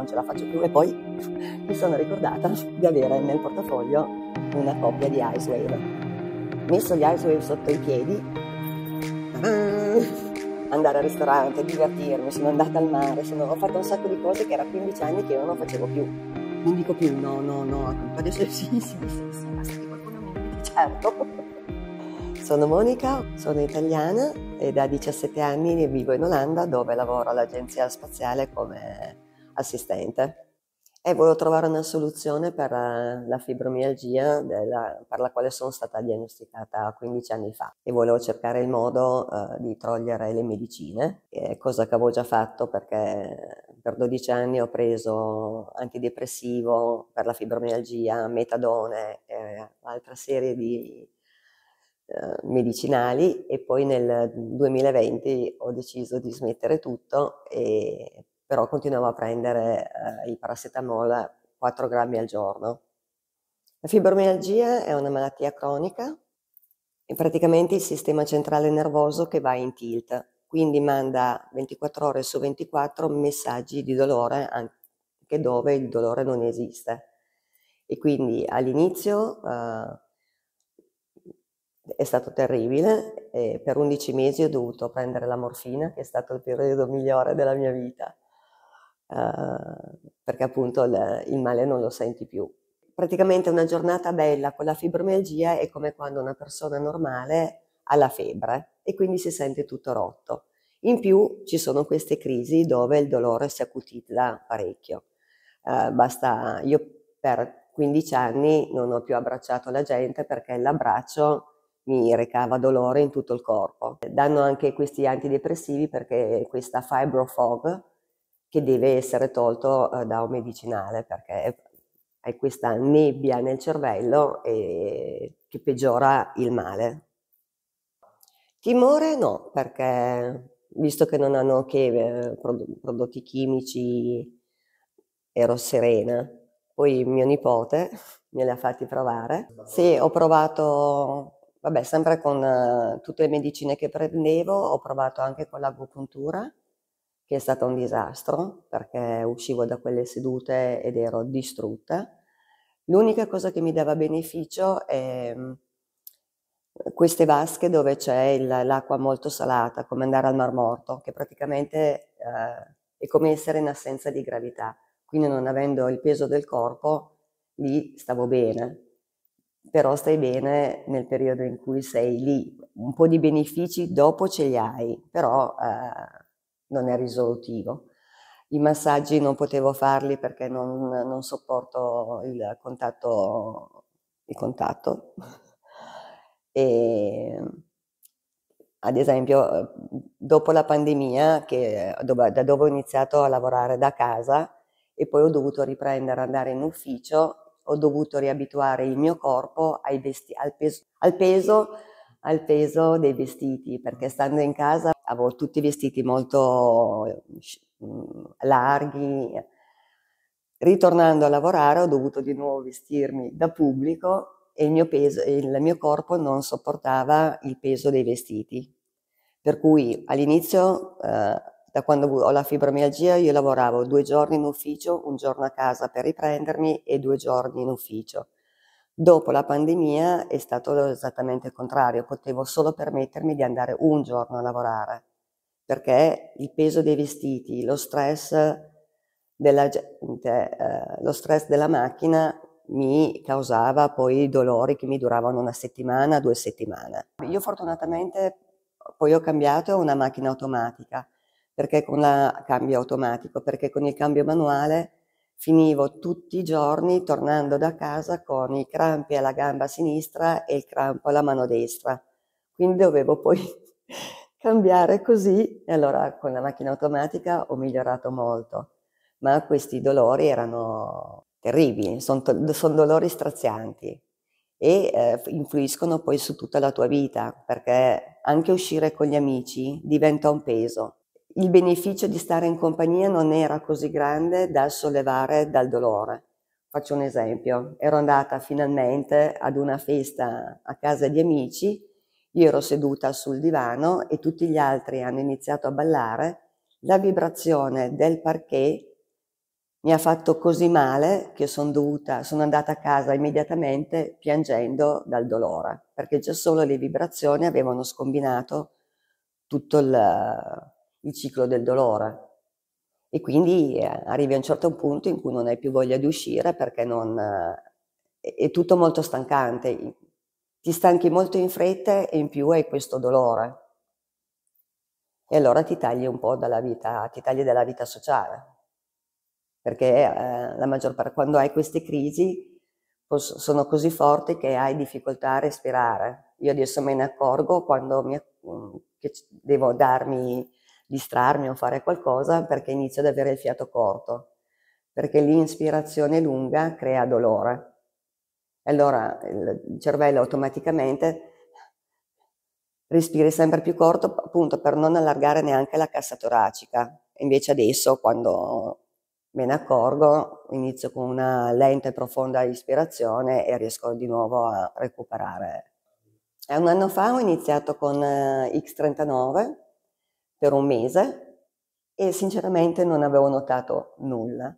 non ce la faccio più e poi mi sono ricordata di avere nel portafoglio una coppia di Ice Wave. Messo gli Ice Wave sotto i piedi, mm, andare al ristorante, divertirmi, sono andata al mare, sono, ho fatto un sacco di cose che era 15 anni che io non facevo più. Non dico più no, no, no, adesso sì, sì, sì, sì, basta che qualcuno mi dice certo. Sono Monica, sono italiana e da 17 anni vivo in Olanda dove lavoro all'Agenzia Spaziale come assistente e volevo trovare una soluzione per eh, la fibromialgia della, per la quale sono stata diagnosticata 15 anni fa e volevo cercare il modo uh, di togliere le medicine, eh, cosa che avevo già fatto perché per 12 anni ho preso antidepressivo per la fibromialgia, metadone e altra serie di medicinali e poi nel 2020 ho deciso di smettere tutto e però continuavo a prendere eh, il paracetamol 4 grammi al giorno. La fibromialgia è una malattia cronica, è praticamente il sistema centrale nervoso che va in tilt, quindi manda 24 ore su 24 messaggi di dolore anche dove il dolore non esiste. E quindi all'inizio eh, è stato terribile, e per 11 mesi ho dovuto prendere la morfina, che è stato il periodo migliore della mia vita. Eh, perché appunto il male non lo senti più. Praticamente una giornata bella con la fibromialgia è come quando una persona normale ha la febbre e quindi si sente tutto rotto. In più ci sono queste crisi dove il dolore si acutizza parecchio. Eh, basta, io per 15 anni non ho più abbracciato la gente perché l'abbraccio mi recava dolore in tutto il corpo. Danno anche questi antidepressivi perché questa fibrofog, che deve essere tolto eh, da un medicinale perché hai questa nebbia nel cervello e, che peggiora il male. Timore no, perché visto che non hanno che eh, prodotti chimici ero serena. Poi mio nipote me li ha fatti provare. Sì, ho provato, vabbè, sempre con eh, tutte le medicine che prendevo, ho provato anche con l'agopuntura che è stato un disastro perché uscivo da quelle sedute ed ero distrutta. L'unica cosa che mi dava beneficio è mm, queste vasche dove c'è l'acqua molto salata, come andare al Mar Morto, che praticamente eh, è come essere in assenza di gravità. Quindi non avendo il peso del corpo, lì stavo bene. Però stai bene nel periodo in cui sei lì. Un po' di benefici dopo ce li hai, però eh, non è risolutivo. I massaggi non potevo farli perché non, non sopporto il contatto, il contatto. E, ad esempio, dopo la pandemia, che, dove, da dove ho iniziato a lavorare da casa e poi ho dovuto riprendere, andare in ufficio, ho dovuto riabituare il mio corpo al, al peso, al peso al peso dei vestiti, perché stando in casa avevo tutti i vestiti molto mm, larghi. Ritornando a lavorare ho dovuto di nuovo vestirmi da pubblico e il mio, peso, il mio corpo non sopportava il peso dei vestiti. Per cui all'inizio, eh, da quando ho la fibromialgia, io lavoravo due giorni in ufficio, un giorno a casa per riprendermi e due giorni in ufficio Dopo la pandemia è stato esattamente il contrario, potevo solo permettermi di andare un giorno a lavorare, perché il peso dei vestiti, lo stress della, gente, eh, lo stress della macchina mi causava poi dolori che mi duravano una settimana, due settimane. Io fortunatamente poi ho cambiato una macchina automatica, perché con la cambio automatico, perché con il cambio manuale finivo tutti i giorni tornando da casa con i crampi alla gamba sinistra e il crampo alla mano destra. Quindi dovevo poi cambiare così e allora con la macchina automatica ho migliorato molto, ma questi dolori erano terribili, sono, son dolori strazianti e eh, influiscono poi su tutta la tua vita perché anche uscire con gli amici diventa un peso il beneficio di stare in compagnia non era così grande da sollevare dal dolore. Faccio un esempio, ero andata finalmente ad una festa a casa di amici, io ero seduta sul divano e tutti gli altri hanno iniziato a ballare, la vibrazione del parquet mi ha fatto così male che sono dovuta, sono andata a casa immediatamente piangendo dal dolore, perché già solo le vibrazioni avevano scombinato tutto il, il ciclo del dolore. E quindi eh, arrivi a un certo punto in cui non hai più voglia di uscire perché non, eh, è tutto molto stancante. Ti stanchi molto in fretta e in più hai questo dolore. E allora ti tagli un po' dalla vita, ti tagli dalla vita sociale. Perché eh, la maggior parte, quando hai queste crisi, sono così forti che hai difficoltà a respirare. Io adesso me ne accorgo quando mi, devo darmi distrarmi o fare qualcosa perché inizio ad avere il fiato corto, perché l'inspirazione lunga crea dolore. Allora il cervello automaticamente respiri sempre più corto appunto per non allargare neanche la cassa toracica. Invece adesso quando me ne accorgo inizio con una lenta e profonda ispirazione e riesco di nuovo a recuperare. Un anno fa ho iniziato con eh, X39 per un mese e sinceramente non avevo notato nulla.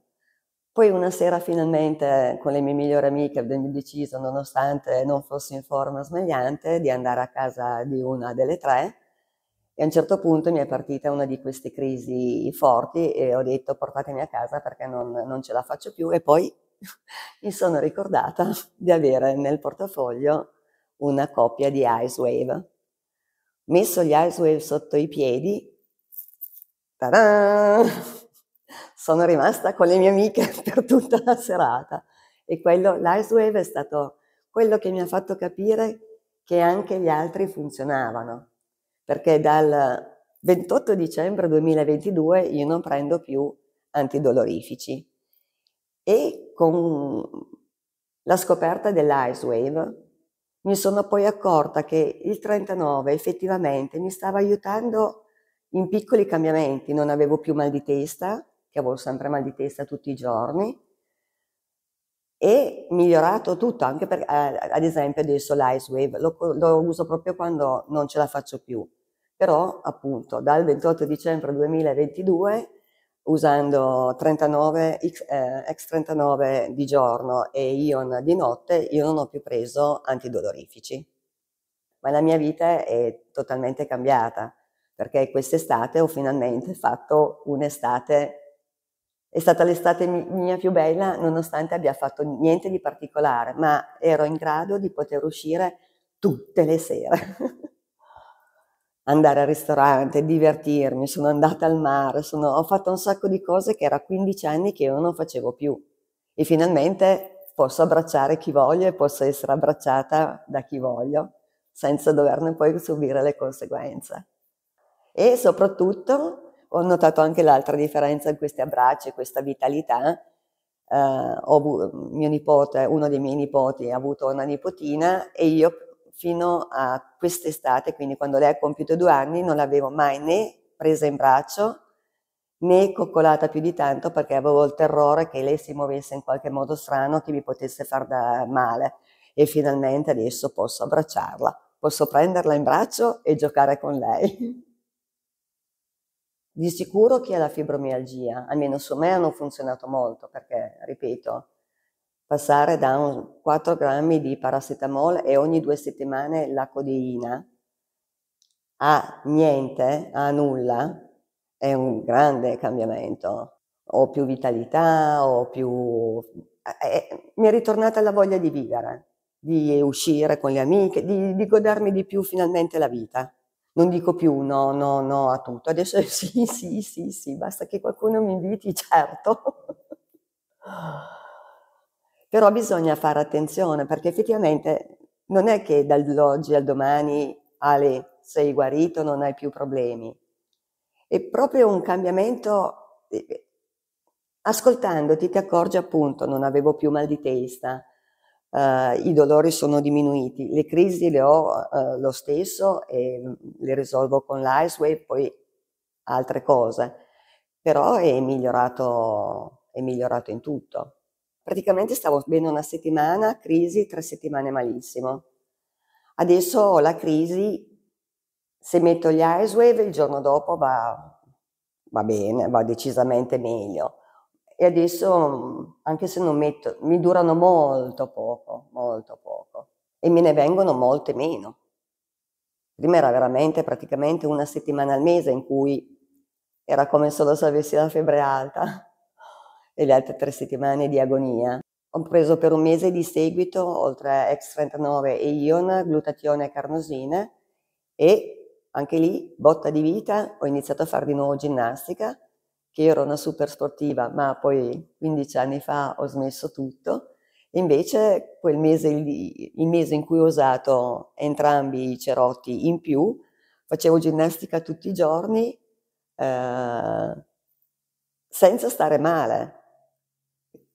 Poi una sera finalmente con le mie migliori amiche abbiamo deciso, nonostante non fossi in forma smagliante, di andare a casa di una delle tre e a un certo punto mi è partita una di queste crisi forti e ho detto portatemi a casa perché non, non ce la faccio più e poi mi sono ricordata di avere nel portafoglio una coppia di Ice Wave. Messo gli Ice Wave sotto i piedi, Ta-da! Sono rimasta con le mie amiche per tutta la serata e quello, l'ice wave è stato quello che mi ha fatto capire che anche gli altri funzionavano, perché dal 28 dicembre 2022 io non prendo più antidolorifici e con la scoperta dell'ice wave mi sono poi accorta che il 39 effettivamente mi stava aiutando a in piccoli cambiamenti, non avevo più mal di testa, che avevo sempre mal di testa tutti i giorni, e migliorato tutto, anche perché eh, ad esempio adesso l'ice wave lo, lo, uso proprio quando non ce la faccio più, però appunto dal 28 dicembre 2022 usando 39, X, eh, 39 di giorno e Ion di notte io non ho più preso antidolorifici, ma la mia vita è totalmente cambiata perché quest'estate ho finalmente fatto un'estate, è stata l'estate mia più bella nonostante abbia fatto niente di particolare, ma ero in grado di poter uscire tutte le sere, andare al ristorante, divertirmi, sono andata al mare, sono, ho fatto un sacco di cose che era 15 anni che io non facevo più e finalmente posso abbracciare chi voglio e posso essere abbracciata da chi voglio senza doverne poi subire le conseguenze. E soprattutto ho notato anche l'altra differenza in questi abbracci, questa vitalità. Eh, ho, mio nipote, uno dei miei nipoti ha avuto una nipotina e io fino a quest'estate, quindi quando lei ha compiuto due anni, non l'avevo mai né presa in braccio né coccolata più di tanto perché avevo il terrore che lei si muovesse in qualche modo strano, che mi potesse far da male. E finalmente adesso posso abbracciarla, posso prenderla in braccio e giocare con lei. Di sicuro chi ha la fibromialgia, almeno su me hanno funzionato molto perché, ripeto, passare da un, 4 grammi di paracetamol e ogni due settimane la codeina a niente, a nulla, è un grande cambiamento. Ho più vitalità, ho più... Eh, mi è ritornata la voglia di vivere, di uscire con le amiche, di, di godermi di più finalmente la vita non dico più no, no, no a tutto. Adesso sì, sì, sì, sì, basta che qualcuno mi inviti, certo. Però bisogna fare attenzione perché effettivamente non è che dall'oggi al domani, Ale, sei guarito, non hai più problemi. È proprio un cambiamento. Eh, ascoltandoti ti accorgi appunto, non avevo più mal di testa, eh, i dolori sono diminuiti. Le crisi le ho eh, lo stesso e mm, le risolvo con l'Iceway, poi altre cose, però è migliorato, è migliorato in tutto. Praticamente stavo bene una settimana, crisi, tre settimane malissimo. Adesso ho la crisi, se metto gli Icewave il giorno dopo va, va bene, va decisamente meglio e adesso anche se non metto, mi durano molto poco, molto poco e me ne vengono molte meno. Prima era veramente praticamente una settimana al mese in cui era come solo se avessi la febbre alta e le altre tre settimane di agonia. Ho preso per un mese di seguito, oltre a x 39 e ion, glutatione e carnosine e anche lì botta di vita, ho iniziato a fare di nuovo ginnastica che io ero una super sportiva, ma poi 15 anni fa ho smesso tutto. Invece quel mese, il mese in cui ho usato entrambi i cerotti in più, facevo ginnastica tutti i giorni eh, senza stare male.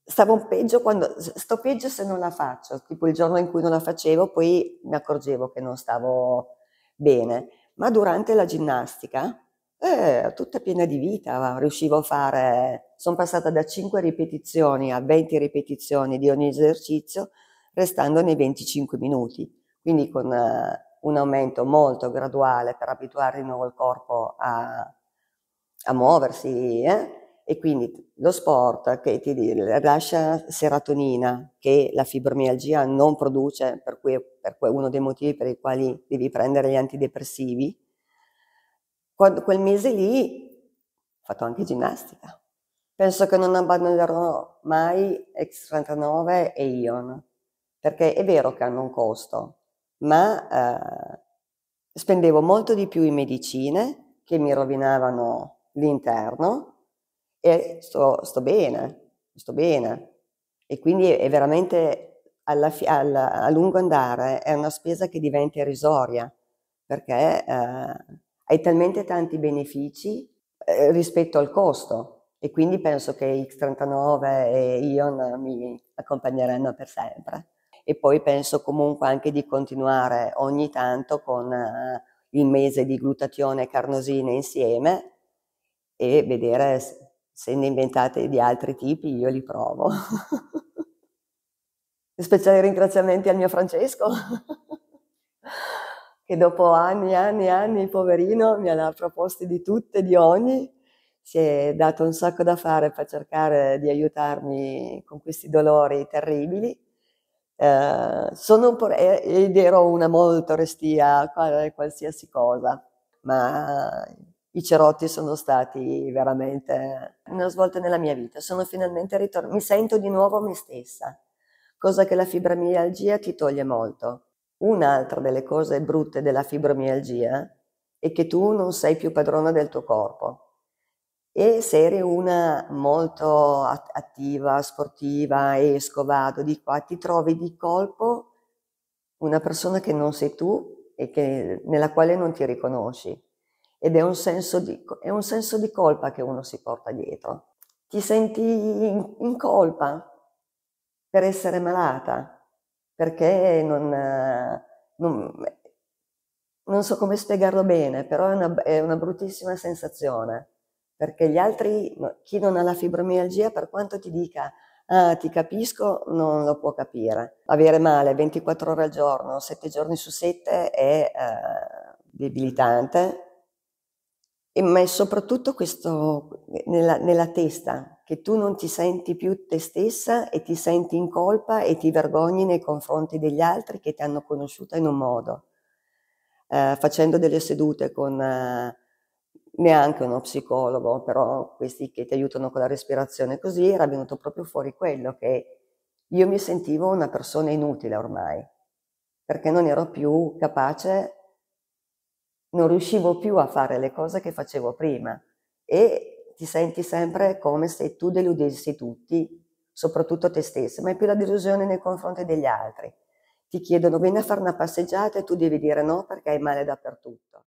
Stavo peggio quando, sto peggio se non la faccio, tipo il giorno in cui non la facevo poi mi accorgevo che non stavo bene, ma durante la ginnastica eh, tutta piena di vita, riuscivo a fare, sono passata da 5 ripetizioni a 20 ripetizioni di ogni esercizio, restando nei 25 minuti, quindi con eh, un aumento molto graduale per abituare di nuovo il corpo a, a muoversi. Eh? E quindi lo sport che ti lascia serotonina, che la fibromialgia non produce, per cui è uno dei motivi per i quali devi prendere gli antidepressivi, quando, quel mese lì ho fatto anche ginnastica. Penso che non abbandonerò mai X39 e Ion, perché è vero che hanno un costo, ma eh, spendevo molto di più in medicine che mi rovinavano l'interno e sto, sto bene, sto bene. E quindi è veramente alla, alla, a lungo andare è una spesa che diventa irrisoria perché eh, hai talmente tanti benefici eh, rispetto al costo e quindi penso che X39 e Ion mi accompagneranno per sempre. E poi penso comunque anche di continuare ogni tanto con eh, il mese di glutatione e carnosine insieme e vedere se ne inventate di altri tipi, io li provo. Speciali ringraziamenti al mio Francesco. che dopo anni e anni e anni, poverino, mi ha proposto di tutte, di ogni, si è dato un sacco da fare per cercare di aiutarmi con questi dolori terribili. Eh, sono un ed ero una molto restia a qualsiasi cosa, ma i cerotti sono stati veramente una svolta nella mia vita. Sono finalmente ritornata, mi sento di nuovo me stessa, cosa che la fibromialgia ti toglie molto. Un'altra delle cose brutte della fibromialgia è che tu non sei più padrona del tuo corpo. E se eri una molto attiva, sportiva, esco, vado di qua, ah, ti trovi di colpo una persona che non sei tu e che, nella quale non ti riconosci. Ed è un, di, è un, senso di, colpa che uno si porta dietro. Ti senti in, in colpa per essere malata, perché non, non, non so come spiegarlo bene, però è una, è una bruttissima sensazione, perché gli altri, chi non ha la fibromialgia, per quanto ti dica ah, ti capisco, non lo può capire. Avere male 24 ore al giorno, 7 giorni su 7 è eh, debilitante, e, ma è soprattutto questo nella, nella testa, che tu non ti senti più te stessa e ti senti in colpa e ti vergogni nei confronti degli altri che ti hanno conosciuta in un modo. Eh, facendo delle sedute con eh, neanche uno psicologo, però questi che ti aiutano con la respirazione così, era venuto proprio fuori quello che io mi sentivo una persona inutile ormai, perché non ero più capace, non riuscivo più a fare le cose che facevo prima e ti senti sempre come se tu deludessi tutti, soprattutto te stesso, ma è più la delusione nei confronti degli altri. Ti chiedono vieni a fare una passeggiata e tu devi dire no perché hai male dappertutto.